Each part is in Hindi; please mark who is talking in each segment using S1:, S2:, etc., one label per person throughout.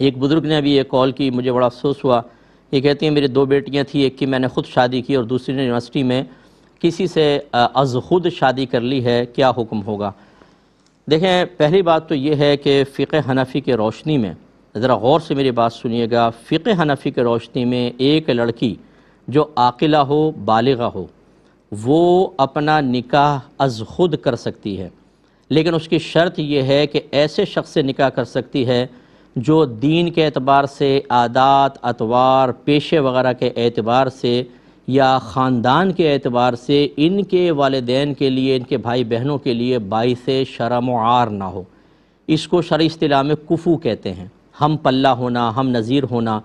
S1: एक बुज़ुर्ग ने अभी ये कॉल की मुझे बड़ा अफसोस हुआ ये कहती हैं मेरी दो बेटियाँ थी एक की मैंने ख़ुद शादी की और दूसरी ने यूनिवर्सिटी में किसी से अज खुद शादी कर ली है क्या हुक्म होगा देखें पहली बात तो ये है कि फ़िक हनफी के रोशनी में ज़रा गौर से मेरी बात सुनिएगा फ़िक हनफी के रोशनी में एक लड़की जो आकिला हो बालिगा हो वो अपना निकाह अज खुद कर सकती है लेकिन उसकी शर्त यह है कि ऐसे शख्स से निकाह कर सकती है जो दीन के अतबार से आदात अतवार पेशे वगैरह के अतबार से या ख़ानदान के एतबार से इनके वालदेन के लिए इनके भाई बहनों के लिए बाईस शर्म आर ना हो इसको शर अतला में कुफू कहते हैं हम पल्ला होना हम नज़ीर होना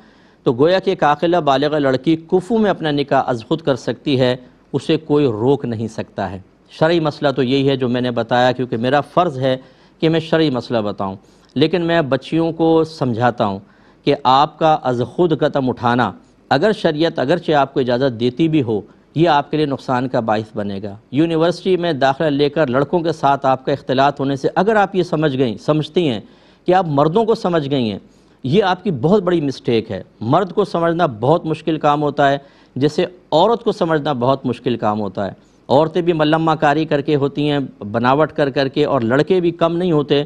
S1: तो गोया कि काकिला बालग लड़की कुफू में अपना निका अजखुद कर सकती है उसे कोई रोक नहीं सकता है शर्य मसला तो यही है जो मैंने बताया क्योंकि मेरा फ़र्ज़ है कि मैं शर्य मसला बताऊँ लेकिन मैं बच्चियों को समझाता हूँ कि आपका अज खुद कदम उठाना अगर शरीयत अगरचे आपको इजाज़त देती भी हो ये आपके लिए नुकसान का बायस बनेगा यूनिवर्सिटी में दाखिला लेकर लड़कों के साथ आपका इख्तलात होने से अगर आप ये समझ गई समझती हैं कि आप मर्दों को समझ गई हैं ये आपकी बहुत बड़ी मिस्टेक है मर्द को समझना बहुत मुश्किल काम होता है जैसे औरत को समझना बहुत मुश्किल काम होता है औरतें भी मलमाकारी करके होती हैं बनावट कर करके और लड़के भी कम नहीं होते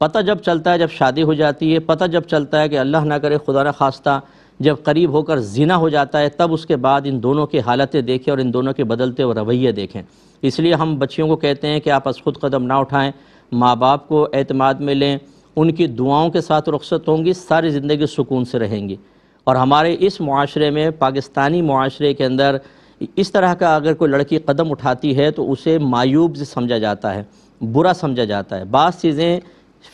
S1: पता जब चलता है जब शादी हो जाती है पता जब चलता है कि अल्लाह ना करे खुदा न खास्ता जब करीब होकर ज़ीना हो जाता है तब उसके बाद इन दोनों की हालतें देखें और इन दोनों के बदलते हुए रवैये देखें इसलिए हम बच्चियों को कहते हैं कि आप अस खुद कदम ना उठाएं माँ बाप को अतमाद में लें उनकी दुआओं के साथ रुख्सत होंगी सारी ज़िंदगी सुकून से रहेंगी और हमारे इस माशरे में पाकिस्तानी माशरे के अंदर इस तरह का अगर कोई लड़की कदम उठाती है तो उसे मायूब समझा जाता है बुरा समझा जाता है बाज़ चीज़ें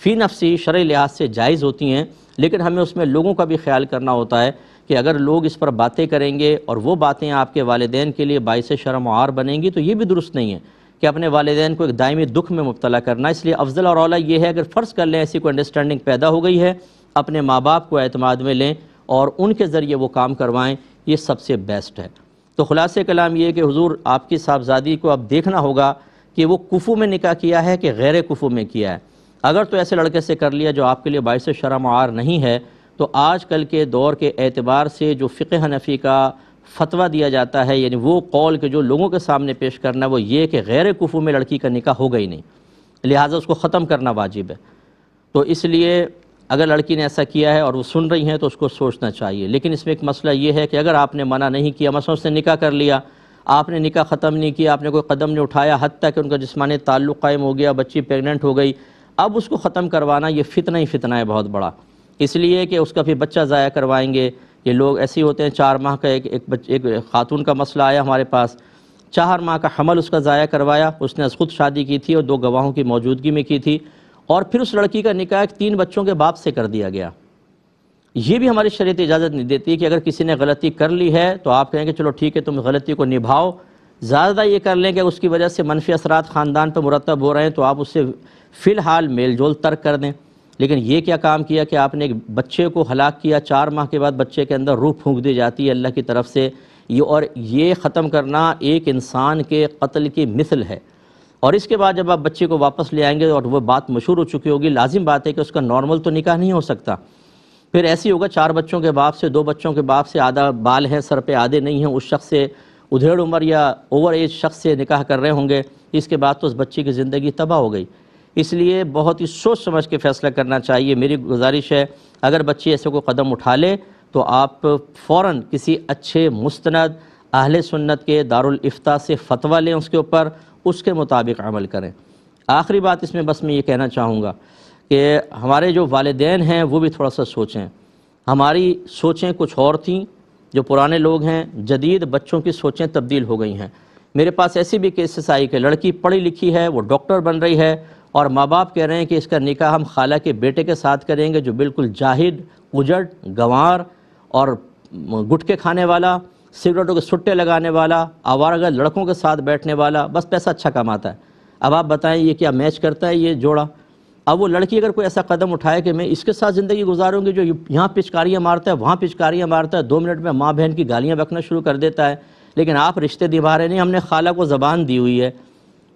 S1: फ़ी नफसी शर लिहाज से जायज़ होती हैं लेकिन हमें उसमें लोगों का भी ख्याल करना होता है कि अगर लोग इस पर बातें करेंगे और वो बातें आपके वालदेन के लिए बायस शर्म आर बनेंगी तो ये भी दुरुस्त नहीं है कि अपने वालदेन को एक दायमी दुख में मुबला करना इसलिए अफजल और अला ये है अगर फ़र्ज़ कर लें ऐसी कोई अंडरस्टैंडिंग पैदा हो गई है अपने माँ बाप को अतमाद में लें और उनके ज़रिए वो काम करवाएँ ये सबसे बेस्ट है तो ख़ुलास कलाम ये कि हजूर आपकी साहबजादी को अब देखना होगा कि वो कुफू में निका किया है कि गैर कुफू में किया है अगर तो ऐसे लड़के से कर लिया जो आपके लिए बायस आर नहीं है तो आज कल के दौर के एतबार से जो फ़िक हनफी का फतवा दिया जाता है यानी वो कौल के जो लोगों के सामने पेश करना वो ये कि गैर कुफू में लड़की का निका हो गई नहीं लिहाजा उसको ख़त्म करना वाजिब है तो इसलिए अगर लड़की ने ऐसा किया है और वो सुन रही हैं तो उसको सोचना चाहिए लेकिन इसमें एक मसला ये है कि अगर आपने मना नहीं किया मसा उसने निका कर लिया आपने निका ख़त्म नहीं किया आपने कोई कदम नहीं उठाया हद तक उनका जिसमानी ताल्लुक़ कायम हो गया बच्ची प्रेगनेंट हो गई अब उसको ख़त्म करवाना ये फितना ही फितना है बहुत बड़ा इसलिए कि उसका फिर बच्चा ज़ाया करवाएंगे ये लोग ऐसे होते हैं चार माह का एक एक बच, एक खातून का मसला आया हमारे पास चार माह का हमल उसका ज़ाया करवाया उसने खुद शादी की थी और दो गवाहों की मौजूदगी में की थी और फिर उस लड़की का निकाह तीन बच्चों के बाप से कर दिया गया ये भी हमारी शरीत इजाज़त नहीं देती कि अगर किसी ने गलती कर ली है तो आप कहेंगे चलो ठीक है तुम गलती को निभाओ ज़्यादा ये कर लें कि उसकी वजह से मनफी असरा ख़ानदान पर मुरतब हो रहे हैं तो आप उससे फ़िलहाल मेल जोल तर्क कर दें लेकिन ये क्या काम किया कि आपने एक बच्चे को हलाक किया चार माह के बाद बच्चे के अंदर रूह फूँक दी जाती है अल्लाह की तरफ से ये और ये ख़त्म करना एक इंसान के कत्ल की मिसल है और इसके बाद जब आप बच्चे को वापस ले आएंगे और वह बात मशहूर हो चुकी होगी लाजिम बात है कि उसका नॉर्मल तो निकाह नहीं हो सकता फिर ऐसे होगा चार बच्चों के बाप से दो बच्चों के बाप से आधा बाल हैं सर पे आधे नहीं हैं उस शख्स से उधेड़ उम्र या ओवर एज शख्स से निकाह कर रहे होंगे इसके बाद तो उस बच्ची की ज़िंदगी तबाह हो गई इसलिए बहुत ही सोच समझ के फैसला करना चाहिए मेरी गुजारिश है अगर बच्ची ऐसे कोई कदम उठा ले तो आप फ़ौर किसी अच्छे मुस्ंद अहल सुन्नत के दारुलफ्ता से फतवा लें उसके ऊपर उसके मुताबिक अमल करें आखिरी बात इसमें बस मैं ये कहना चाहूँगा कि हमारे जो वालदे हैं वो भी थोड़ा सा सोचें हमारी सोचें कुछ और थी जो पुराने लोग हैं जदीद बच्चों की सोचें तब्दील हो गई हैं मेरे पास ऐसी भी केसेस आई कि लड़की पढ़ी लिखी है वो डॉक्टर बन रही है और माँ बाप कह रहे हैं कि इसका निकाह हम खाला के बेटे के साथ करेंगे जो बिल्कुल जाहिद उजड़ गंवार और गुटके खाने वाला सिगरेटों के सुट्टे लगाने वाला आवार लड़कों के साथ बैठने वाला बस पैसा अच्छा कमाता है अब आप बताएं ये क्या मैच करता है ये जोड़ा अब वो लड़की अगर कोई ऐसा कदम उठाए कि मैं इसके साथ ज़िंदगी गुजारूंगी जो यहाँ पिचकारियाँ मारता है वहाँ पिचकारियाँ मारता है दो मिनट में माँ बहन की गालियाँ बकना शुरू कर देता है लेकिन आप रिश्ते दिभा रहे नहीं हमने खाला को ज़बान दी हुई है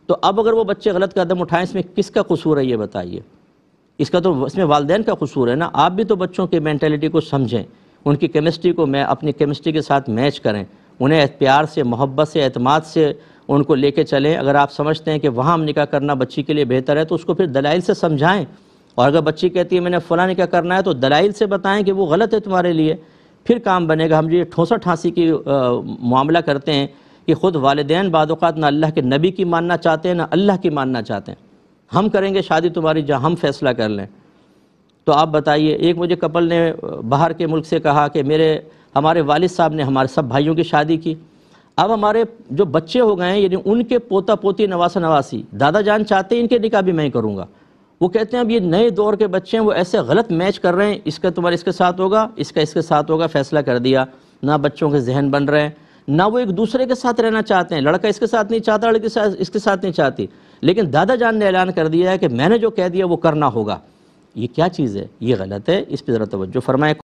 S1: तो अब अगर वो बच्चे गलत कदम उठाएं इसमें किसका कसूर है ये बताइए इसका तो इसमें वालदेन का कसूर है ना आप भी तो बच्चों की मैंटेलिटी को समझें उनकी केमिस्ट्री को मैं अपनी केमिस्ट्री के साथ मैच करें उन्हें प्यार से मोहब्बत से अतमाद से उनको लेके चलें अगर आप समझते हैं कि वहाँ हम निकाह करना बच्ची के लिए बेहतर है तो उसको फिर दलाइल से समझाएं और अगर बच्ची कहती है मैंने फ़लाँ निकाह करना है तो दलाइल से बताएं कि वो गलत है तुम्हारे लिए फिर काम बनेगा हम जो ये ठोसा ठांसी की मामला करते हैं कि ख़ुद वालदेन बाद ना अल्लाह के नबी की मानना चाहते हैं ना अल्लाह की मानना चाहते हैं हम करेंगे शादी तुम्हारी जहाँ हम फैसला कर लें तो आप बताइए एक मुझे कपल ने बाहर के मुल्क से कहा कि मेरे हमारे वालिद साहब ने हमारे सब भाइयों की शादी की अब हमारे जो बच्चे हो गए हैं यानी उनके पोता पोती नवासा नवासी दादा जान चाहते हैं इनके निका भी मैं करूँगा वो कहते हैं अब ये नए दौर के बच्चे हैं वो ऐसे गलत मैच कर रहे हैं इसका तुम्हारे इसके साथ होगा इसका इसके साथ होगा फैसला कर दिया ना बच्चों के जहन बन रहे हैं ना वो एक दूसरे के साथ रहना चाहते हैं लड़का इसके साथ नहीं चाहता लड़की साथ इसके साथ नहीं चाहती लेकिन दादा जान ने ऐलान कर दिया है कि मैंने जो कह दिया वो करना होगा ये क्या चीज़ है ये गलत है इस पर ज़रा तोज्जो फरमाए